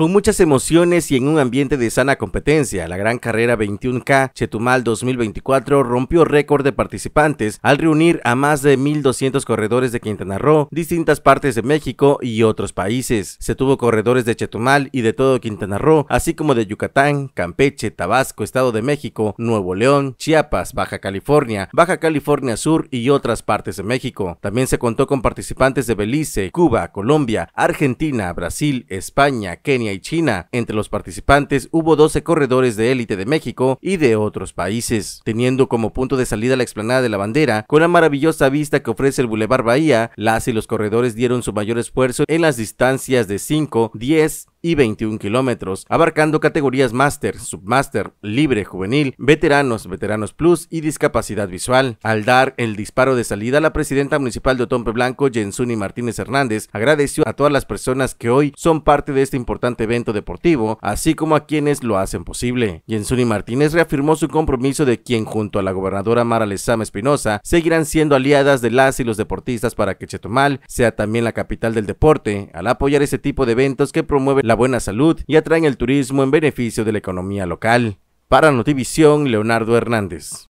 Con muchas emociones y en un ambiente de sana competencia, la gran carrera 21K Chetumal 2024 rompió récord de participantes al reunir a más de 1.200 corredores de Quintana Roo, distintas partes de México y otros países. Se tuvo corredores de Chetumal y de todo Quintana Roo, así como de Yucatán, Campeche, Tabasco, Estado de México, Nuevo León, Chiapas, Baja California, Baja California Sur y otras partes de México. También se contó con participantes de Belice, Cuba, Colombia, Argentina, Brasil, España, Kenia, y China. Entre los participantes hubo 12 corredores de élite de México y de otros países, teniendo como punto de salida la explanada de la bandera, con la maravillosa vista que ofrece el Boulevard Bahía, las y los corredores dieron su mayor esfuerzo en las distancias de 5, 10, y 21 kilómetros, abarcando categorías máster, submáster, libre, juvenil, veteranos, veteranos plus y discapacidad visual. Al dar el disparo de salida, la presidenta municipal de Otompe Blanco, Jensuni Martínez Hernández, agradeció a todas las personas que hoy son parte de este importante evento deportivo, así como a quienes lo hacen posible. Jensuni Martínez reafirmó su compromiso de quien junto a la gobernadora Mara Lezama Espinosa seguirán siendo aliadas de las y los deportistas para que Chetumal sea también la capital del deporte, al apoyar ese tipo de eventos que promueven la buena salud y atraen el turismo en beneficio de la economía local. Para Notivisión, Leonardo Hernández.